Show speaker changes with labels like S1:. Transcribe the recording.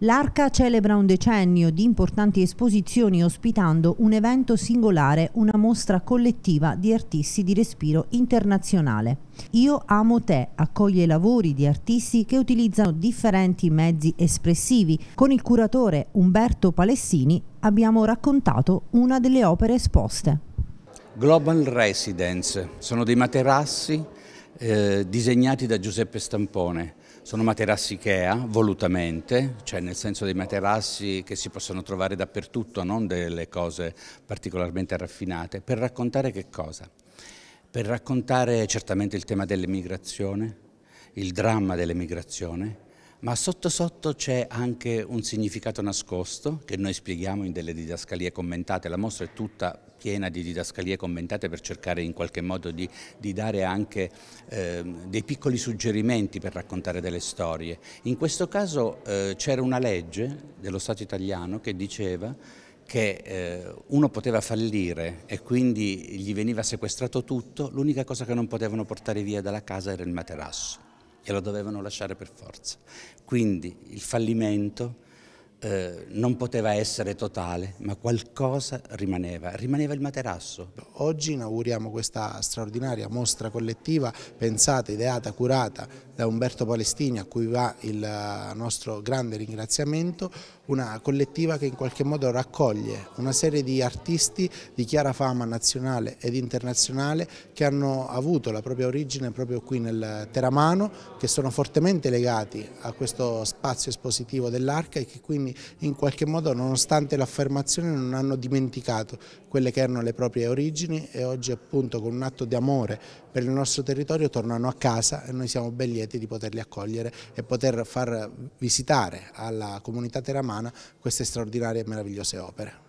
S1: L'Arca celebra un decennio di importanti esposizioni ospitando un evento singolare, una mostra collettiva di artisti di respiro internazionale. Io amo te accoglie lavori di artisti che utilizzano differenti mezzi espressivi. Con il curatore Umberto Palessini abbiamo raccontato una delle opere esposte.
S2: Global Residence sono dei materassi eh, disegnati da Giuseppe Stampone. Sono materassi Ikea, volutamente, cioè nel senso dei materassi che si possono trovare dappertutto, non delle cose particolarmente raffinate, per raccontare che cosa? Per raccontare certamente il tema dell'emigrazione, il dramma dell'emigrazione, ma sotto sotto c'è anche un significato nascosto che noi spieghiamo in delle didascalie commentate, la mostra è tutta piena di didascalie commentate per cercare in qualche modo di, di dare anche eh, dei piccoli suggerimenti per raccontare delle storie. In questo caso eh, c'era una legge dello Stato italiano che diceva che eh, uno poteva fallire e quindi gli veniva sequestrato tutto, l'unica cosa che non potevano portare via dalla casa era il materasso glielo dovevano lasciare per forza. Quindi il fallimento eh, non poteva essere totale, ma qualcosa rimaneva, rimaneva il materasso.
S3: Oggi inauguriamo questa straordinaria mostra collettiva pensata, ideata, curata da Umberto Palestini a cui va il eh, nostro grande ringraziamento, una collettiva che in qualche modo raccoglie una serie di artisti di chiara fama nazionale ed internazionale che hanno avuto la propria origine proprio qui nel Teramano, che sono fortemente legati a questo spazio espositivo dell'Arca e che quindi quindi in qualche modo nonostante l'affermazione non hanno dimenticato quelle che erano le proprie origini e oggi appunto con un atto di amore per il nostro territorio tornano a casa e noi siamo ben lieti di poterli accogliere e poter far visitare alla comunità teramana queste straordinarie e meravigliose opere.